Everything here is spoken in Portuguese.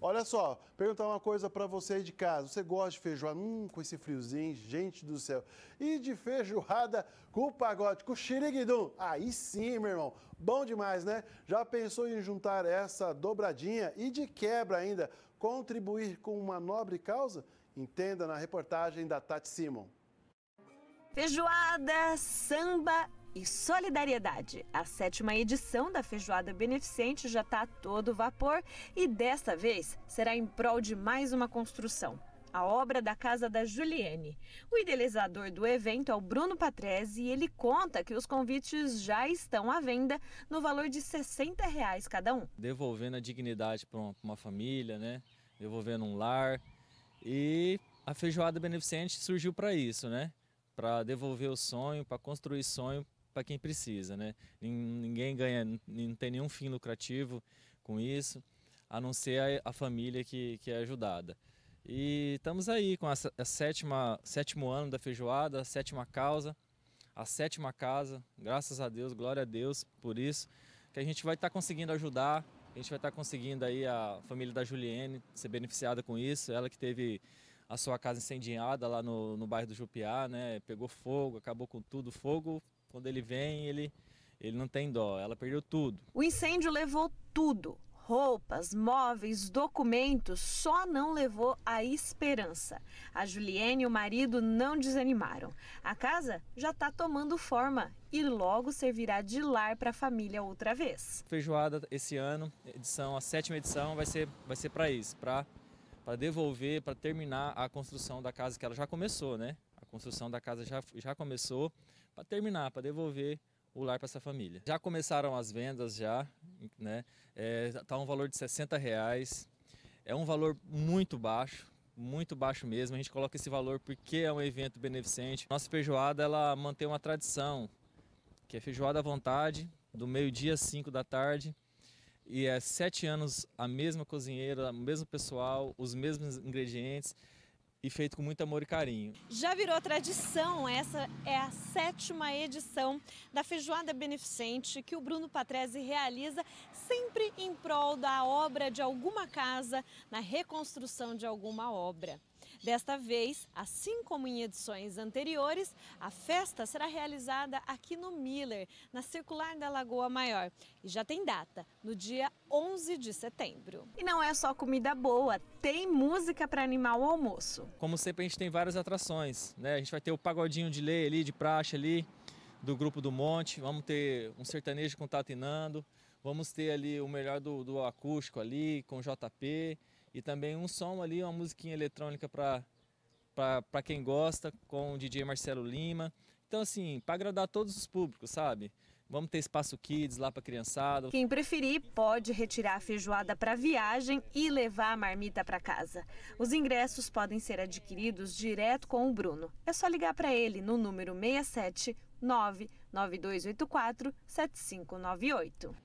Olha só, perguntar uma coisa para você de casa. Você gosta de feijoada? Hum, com esse friozinho, gente do céu. E de feijoada com pagode, com xiriguidum? Aí sim, meu irmão. Bom demais, né? Já pensou em juntar essa dobradinha e de quebra ainda contribuir com uma nobre causa? Entenda na reportagem da Tati Simon. Feijoada, samba e solidariedade. A sétima edição da Feijoada Beneficente já está a todo vapor e desta vez será em prol de mais uma construção. A obra da casa da Juliane. O idealizador do evento é o Bruno Patrese e ele conta que os convites já estão à venda no valor de 60 reais cada um. Devolvendo a dignidade para uma família, né? Devolvendo um lar. E a feijoada beneficente surgiu para isso, né? para devolver o sonho, para construir sonho para quem precisa, né? Ninguém ganha, não tem nenhum fim lucrativo com isso, a não ser a, a família que, que é ajudada. E estamos aí com a, a sétima, sétimo ano da feijoada, a sétima causa, a sétima casa. Graças a Deus, glória a Deus por isso, que a gente vai estar tá conseguindo ajudar, a gente vai estar tá conseguindo aí a família da Juliene ser beneficiada com isso, ela que teve a sua casa incendiada lá no, no bairro do Jupiá, né? Pegou fogo, acabou com tudo. Fogo quando ele vem, ele, ele não tem dó. Ela perdeu tudo. O incêndio levou tudo: roupas, móveis, documentos. Só não levou a esperança. A Juliene e o marido não desanimaram. A casa já está tomando forma e logo servirá de lar para a família outra vez. Feijoada esse ano, edição, a sétima edição, vai ser, vai ser para isso, para devolver, para terminar a construção da casa que ela já começou, né? construção da casa já, já começou para terminar, para devolver o lar para essa família. Já começaram as vendas já, né? Está é, tá um valor de 60 reais. É um valor muito baixo, muito baixo mesmo. A gente coloca esse valor porque é um evento beneficente. Nossa feijoada ela mantém uma tradição, que é feijoada à vontade, do meio-dia às 5 da tarde. E é sete anos a mesma cozinheira, o mesmo pessoal, os mesmos ingredientes e feito com muito amor e carinho. Já virou tradição, essa é a sétima edição da Feijoada Beneficente que o Bruno Patrese realiza sempre em prol da obra de alguma casa, na reconstrução de alguma obra. Desta vez, assim como em edições anteriores, a festa será realizada aqui no Miller, na circular da Lagoa Maior, e já tem data, no dia 11 de setembro. E não é só comida boa, tem música para animar o almoço. Como sempre, a gente tem várias atrações, né? A gente vai ter o pagodinho de lei ali, de praxe ali, do Grupo do Monte, vamos ter um sertanejo com Tatinando, vamos ter ali o melhor do, do acústico ali, com JP, e também um som ali, uma musiquinha eletrônica para para quem gosta, com o DJ Marcelo Lima. Então, assim, para agradar todos os públicos, sabe? Vamos ter espaço kids lá para criançada. Quem preferir pode retirar a feijoada para viagem e levar a marmita para casa. Os ingressos podem ser adquiridos direto com o Bruno. É só ligar para ele no número 67 99284 7598.